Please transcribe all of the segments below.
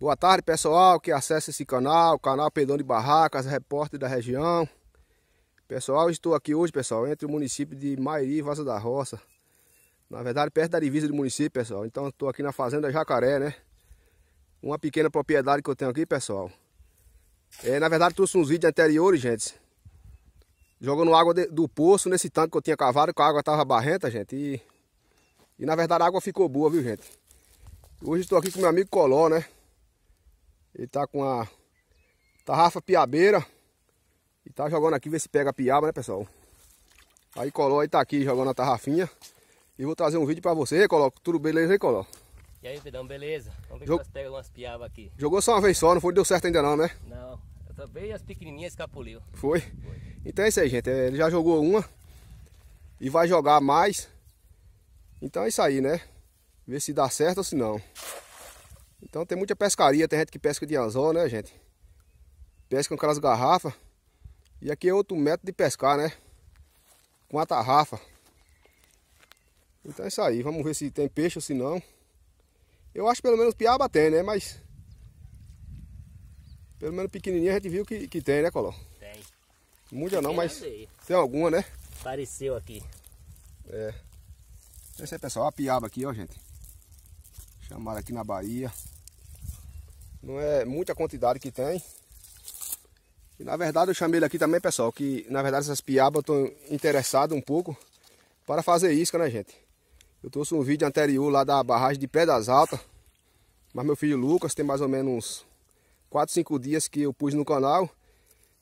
Boa tarde, pessoal que acessa esse canal, o canal Pedão de Barracas, repórter da região. Pessoal, estou aqui hoje, pessoal, entre o município de Mairi e Vaza da Roça. Na verdade, perto da divisa do município, pessoal. Então, estou aqui na Fazenda Jacaré, né? Uma pequena propriedade que eu tenho aqui, pessoal. É, na verdade, trouxe uns vídeos anteriores, gente. Jogando água de, do poço nesse tanque que eu tinha cavado, que a água estava barrenta, gente. E, e, na verdade, a água ficou boa, viu, gente? Hoje estou aqui com meu amigo Coló, né? Ele tá com a tarrafa piabeira. E tá jogando aqui, ver se pega a piaba, né, pessoal? Aí Coló aí tá aqui jogando a tarrafinha. E vou trazer um vídeo pra você, Coló. Tudo beleza aí, Coló? E aí, Pedrão, beleza? Vamos ver Jog... se nós pegamos umas piabas aqui. Jogou só uma vez só, não foi deu certo ainda não, né? Não, eu também as pequenininhas escapuliu. Foi? foi? Então é isso aí, gente. É, ele já jogou uma e vai jogar mais. Então é isso aí, né? Ver se dá certo ou se não. Então tem muita pescaria, tem gente que pesca de anzol, né, gente? Pesca com aquelas garrafas. E aqui é outro método de pescar, né? Com a tarrafa. Então é isso aí, vamos ver se tem peixe ou se não. Eu acho que pelo menos piaba tem, né? Mas pelo menos pequenininha a gente viu que, que tem, né, Coló? Tem. Muita não, mas tem alguma, né? Apareceu aqui. É. Esse aí, pessoal. A piaba aqui, ó, gente chamar aqui na Bahia. Não é muita quantidade que tem. E, na verdade eu chamei ele aqui também, pessoal, que na verdade essas piabas eu estou interessado um pouco para fazer isca, né, gente? Eu trouxe um vídeo anterior lá da barragem de Pedras Altas, mas meu filho Lucas tem mais ou menos 4, 5 dias que eu pus no canal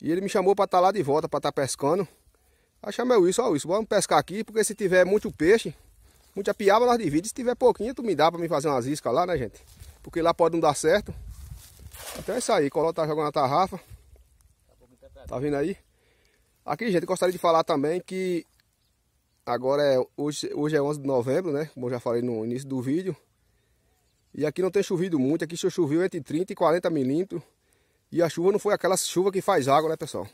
e ele me chamou para estar tá lá de volta, para estar tá pescando. Aí chamei o Wilson, ó vamos pescar aqui, porque se tiver muito peixe, Muita é piaba nós divide. Se tiver pouquinho, tu me dá para me fazer umas iscas lá, né, gente? Porque lá pode não dar certo. Então é isso aí. coloca tá jogando a tarrafa. Tá vindo aí? Aqui, gente, gostaria de falar também que agora é hoje, hoje é 11 de novembro, né? Como eu já falei no início do vídeo. E aqui não tem chovido muito, aqui choveu entre 30 e 40 milímetros. E a chuva não foi aquela chuva que faz água, né, pessoal?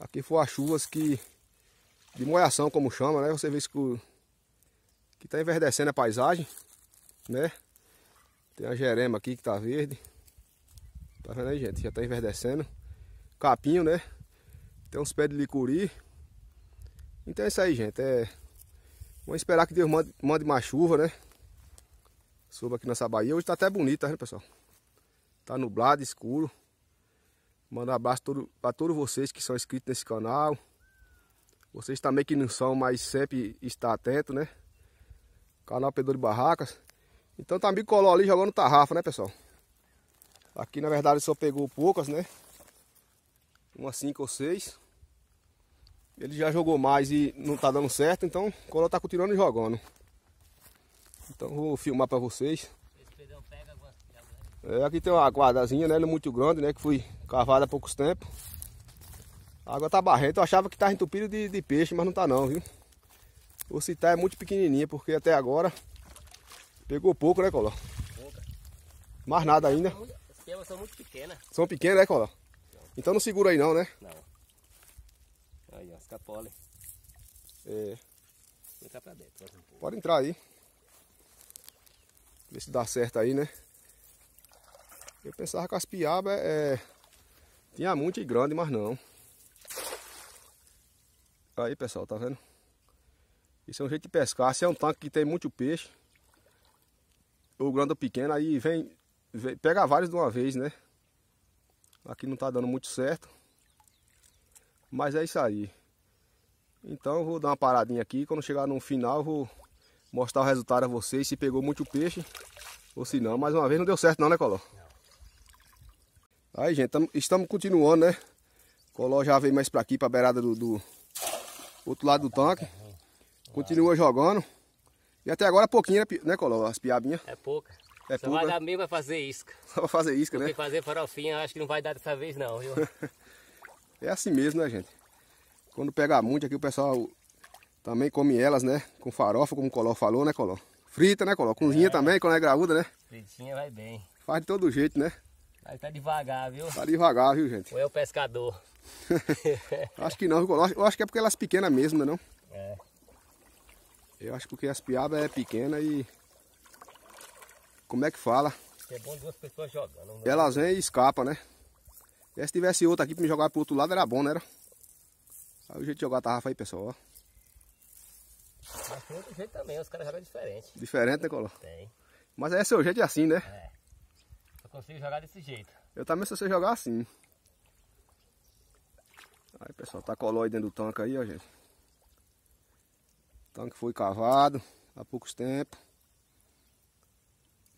Aqui foram as chuvas que de moiação, como chama, né? Você vê isso que está enverdecendo a paisagem, né? Tem a gerema aqui que tá verde. Tá vendo aí, gente? Já tá enverdecendo. Capinho, né? Tem uns pés de licuri. Então é isso aí, gente. É... Vamos esperar que Deus mande, mande mais chuva, né? Suba aqui nessa Bahia. Hoje tá até bonito, tá né, vendo, pessoal? Tá nublado, escuro. Manda um abraço todo, pra todos vocês que são inscritos nesse canal. Vocês também que não são, mas sempre está atento, né? Canal Pedro de Barracas. Então tá bicoló ali jogando tarrafa, né pessoal? Aqui na verdade só pegou poucas, né? Umas cinco ou seis. Ele já jogou mais e não tá dando certo, então o Coló tá continuando e jogando. Então vou filmar pra vocês. É, aqui tem uma guardazinha, né? Ela é muito grande, né? Que foi cavada há poucos tempos. A água tá barrenta, eu achava que tava entupido de, de peixe, mas não tá não, viu? O citar é muito pequenininha, porque até agora pegou pouco, né, Coló? Pouca. Mais nada ainda. As piabas são muito pequenas. São pequenas, né, Coló? Então não segura aí não, né? Não. Aí, ó, escapole. É. pra dentro. Um Pode entrar aí. Ver se dá certo aí, né? Eu pensava que as piabas é... tinha muito e grande, mas não. Aí, pessoal, tá vendo? Isso é um jeito de pescar. Se assim, é um tanque que tem muito peixe, ou grande ou pequeno, aí vem, vem pega vários de uma vez, né? Aqui não está dando muito certo. Mas é isso aí. Então vou dar uma paradinha aqui. Quando chegar no final vou mostrar o resultado a vocês. Se pegou muito peixe ou se não. Mais uma vez não deu certo não, né Coló? Aí gente, tamo, estamos continuando, né? Coló já veio mais para aqui, para a beirada do, do outro lado do tanque. Continua jogando. E até agora pouquinho, né, né Coló? As piabinhas. É pouca. É Só pouca. vai dar meio pra é fazer isca. Só pra fazer isca, Porque né? fazer farofinha acho que não vai dar dessa vez não, viu? é assim mesmo, né, gente? Quando pegar muito aqui o pessoal também come elas, né? Com farofa, como o Coló falou, né, Coló? Frita, né, Coló? Cozinha é. também, quando é graúda, né? Fritinha vai bem. Faz de todo jeito, né? Mas tá devagar, viu? Tá devagar, viu, gente? Ou é o pescador. acho que não, viu, Coló? Eu acho que é porque elas pequenas mesmo, né, não? É. Eu acho que porque as piabas é pequena e... Como é que fala? É bom duas pessoas jogando. Né? Elas vêm e escapam, né? E se tivesse outra aqui pra me jogar pro outro lado era bom, né? Era? Aí o jeito de jogar a tarrafa aí, pessoal, ó. Mas tem outro jeito também, os caras jogam diferente. Diferente, né, Colô? Tem. Mas é seu jeito é assim, né? É. Eu consigo jogar desse jeito. Eu também se você jogar assim. Aí, pessoal, tá coló aí dentro do tanque aí, ó, gente tanque foi cavado há poucos tempos.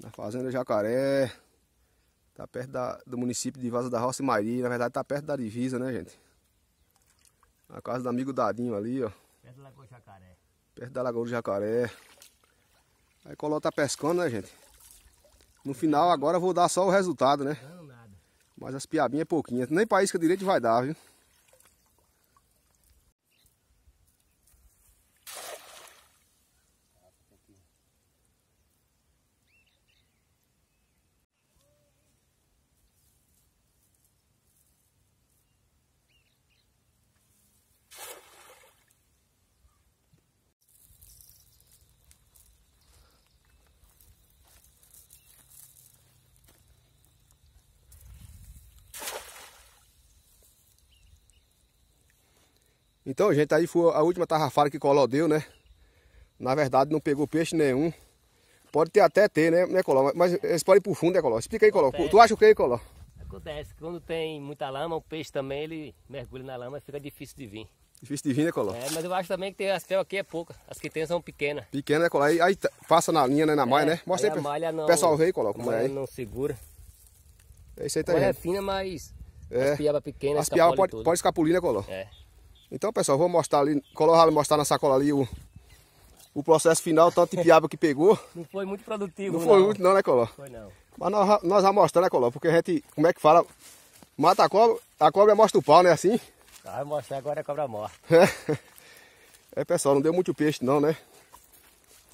Na fazenda Jacaré. Tá perto da, do município de Vaza da Roça e Maria. Na verdade tá perto da divisa, né, gente? Na casa do amigo Dadinho ali, ó. Perto da Lagoa do Jacaré. Perto da Lagoa do Jacaré. Aí Coló tá pescando, né, gente? No final agora eu vou dar só o resultado, né? Não, nada. Mas as piabinhas é pouquinhas. Nem pra isca direito vai dar, viu? Então, gente, aí foi a última tarrafada que Coló deu, né? Na verdade, não pegou peixe nenhum. Pode ter até ter, né, né Coló? Mas eles podem ir pro fundo, né, Coló? Explica aí, Coló. Acontece. Tu acha o que, Coló? Acontece. Quando tem muita lama, o peixe também, ele mergulha na lama e fica difícil de vir. Difícil de vir, né, Coló? É, mas eu acho também que tem, as que aqui é pouca. As que tem são pequenas. Pequena, né, Coló? Aí, aí passa na linha, né, na é, malha, né? Mostra aí, aí malha não, pessoal aí, Coló, como é não segura. É isso aí, tá, é fina, mas é. as piabas pequenas, As piabas pode, pode escapulir, né, Coló? É. Então, pessoal, vou mostrar ali, colocar mostrar na sacola ali o, o processo final, tanto de piaba que pegou. Não foi muito produtivo, não. foi muito não, né, Coló? Foi não. Mas nós, nós vamos mostrar, né, Coló? Porque a gente, como é que fala, mata a cobra, a cobra mostra o pau, né, assim? Ah, tá, vai mostrar agora a cobra morta. É. é, pessoal, não deu muito peixe não, né?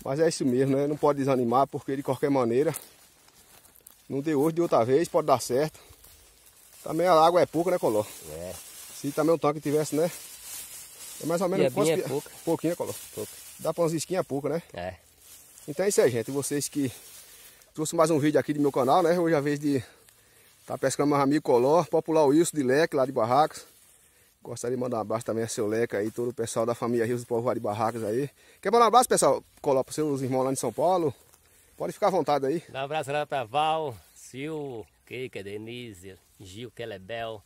Mas é isso mesmo, né? Não pode desanimar, porque de qualquer maneira, não deu hoje, de outra vez, pode dar certo. Também a água é pouca, né, Coló? É. Se também o tanque tivesse, né? É mais ou menos um pouco. É Pouquinho, Colo? Pouco. Dá para uns isquinhas pouco, né? É. Então é isso aí, gente. Vocês que trouxe mais um vídeo aqui do meu canal, né? Hoje é a vez de tá pescando mais amigo Coló, popular Wilson de Leque, lá de barracas Gostaria de mandar um abraço também a seu Leque aí, todo o pessoal da família Rios do Povo de Barracas aí. Quer mandar um abraço, pessoal? coló para seus irmãos lá de São Paulo. Pode ficar à vontade aí. Dá um abraço lá para Val, Sil, Keika, Denise, Gil, Kelebel,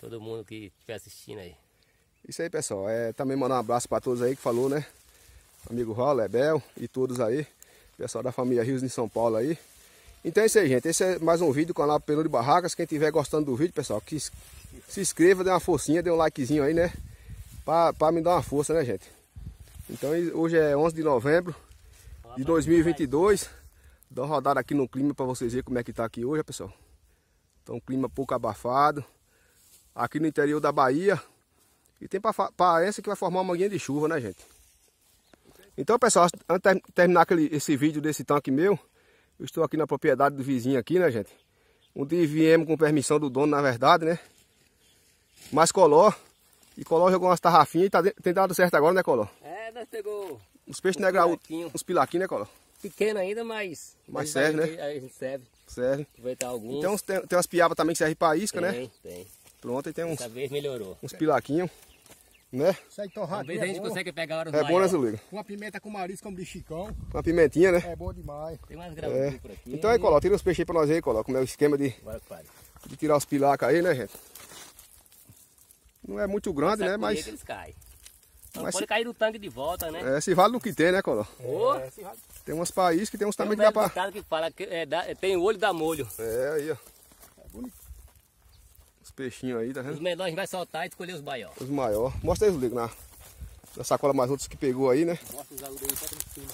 todo mundo que estiver assistindo aí. Isso aí, pessoal. É, também mandar um abraço para todos aí que falou, né? Amigo Raul Lebel e todos aí. Pessoal da família Rios de São Paulo aí. Então é isso aí, gente. Esse é mais um vídeo do canal Pelo de Barracas. Quem tiver gostando do vídeo, pessoal, que se inscreva, dê uma forcinha, dê um likezinho aí, né? Pra, me dar uma força, né, gente? Então hoje é 11 de novembro de 2022. Dá uma rodada aqui no clima para vocês verem como é que tá aqui hoje, pessoal. Então, clima pouco abafado. Aqui no interior da Bahia, e tem essa que vai formar uma manguinha de chuva, né, gente? Então, pessoal, antes de terminar aquele, esse vídeo desse tanque meu, eu estou aqui na propriedade do vizinho aqui, né, gente? dia viemos com permissão do dono, na verdade, né? Mas Coló, e Coló jogou umas tarrafinhas e tá, tem dado certo agora, né, Coló? É, nós né, pegou... Os peixes negraúdos, é os pilaquinhos, né, Coló? Pequeno ainda, mas... Mas serve, né? A gente serve. Serve. Aproveitar alguns. Então tem, tem umas piabas também que servem para isca, tem, né? Tem, tem. Pronto, e tem uns... Dessa vez melhorou. Uns pilaquinhos. Né? Sai torrado. Às vezes a gente é consegue pegar hora do É bom, né, Zuliga? Uma pimenta com marisco, como de chicão. Uma pimentinha, né? É boa demais. Tem umas gravuras é. por aqui. Então aí, Coló, tira os peixes aí pra nós aí, Coló. Como é o esquema de, de tirar os pilacas aí, né, gente? Não é muito grande, né? Mas... Que eles caem. Não mas pode se... cair no tanque de volta, né? É, se vale no que tem, né, Coló? Oh. É, tem uns países que tem uns também que dá pra... que fala que é, dá, tem o olho da molho. É, aí, ó peixinhos aí, tá vendo? Os menores vai soltar e escolher os maiores. Os maiores. Mostra aí os ligos na, na sacola mais outros que pegou aí, né? Mostra os alugos aí, bota tá cima.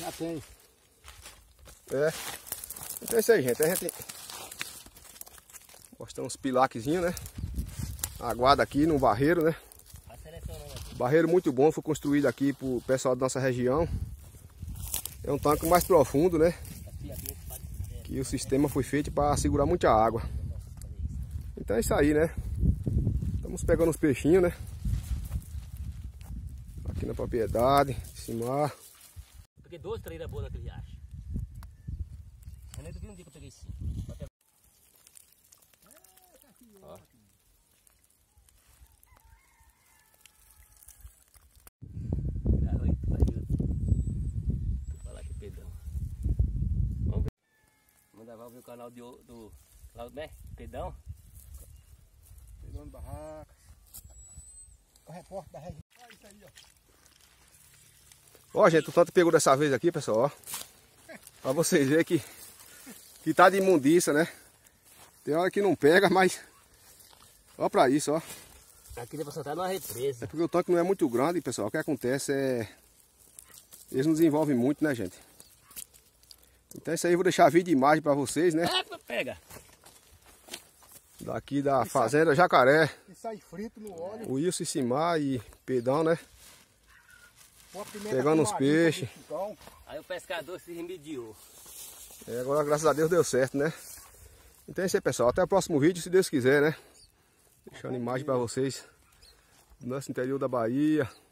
Já tem. É. Então é isso aí, gente. A é, gente mostrar uns pilaquezinhos, né? Aguarda aqui no barreiro, né? Tá barreiro muito bom, foi construído aqui pro pessoal da nossa região. É um tanque mais profundo, né? E o sistema foi feito para segurar muita água. Então é isso aí, né? Estamos pegando os peixinhos, né? Aqui na propriedade, em cima. Eu peguei duas traíras boas naquele riacho. Eu lembro que um dia que eu peguei cinco. vai ver o canal do do né? Pedão. Pedão de barracas. O repórter da região. Olha isso aí, ó. Ó, gente, o tanto pegou dessa vez aqui, pessoal, ó. Pra vocês verem que, que tá de imundícia, né? Tem hora que não pega, mas... Ó pra isso, ó. Aqui deve soltar numa represa. É porque o tanque não é muito grande, pessoal. O que acontece é... Eles não desenvolvem muito, né, gente? Então isso aí eu vou deixar vídeo de imagem para vocês, né? Epa, é, pega! Daqui da Fazenda sai, Jacaré. E sai frito no óleo. Wilson Simar e Pedão, né? Pegando uns peixes. Então. Aí o pescador se remediou. É, agora graças a Deus deu certo, né? Então é isso aí, pessoal. Até o próximo vídeo, se Deus quiser, né? Deixando imagem para vocês do nosso interior da Bahia.